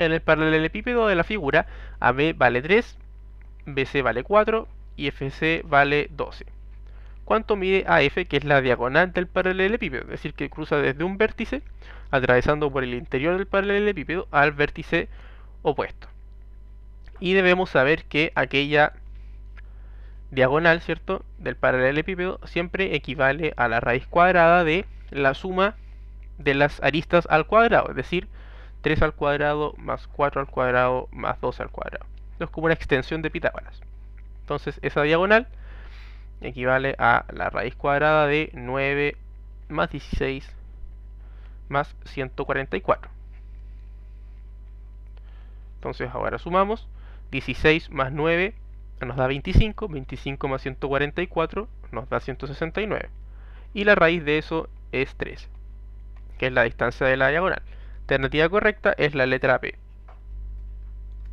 En el paralelepípedo de la figura, AB vale 3, BC vale 4 y FC vale 12. ¿Cuánto mide AF, que es la diagonal del paralelepípedo? Es decir, que cruza desde un vértice, atravesando por el interior del paralelepípedo al vértice opuesto. Y debemos saber que aquella diagonal, ¿cierto?, del paralelepípedo siempre equivale a la raíz cuadrada de la suma de las aristas al cuadrado, es decir, 3 al cuadrado más 4 al cuadrado más 2 al cuadrado. Esto es como una extensión de Pitágoras. Entonces esa diagonal equivale a la raíz cuadrada de 9 más 16 más 144. Entonces ahora sumamos 16 más 9 nos da 25, 25 más 144 nos da 169. Y la raíz de eso es 3, que es la distancia de la diagonal. La alternativa correcta es la letra P.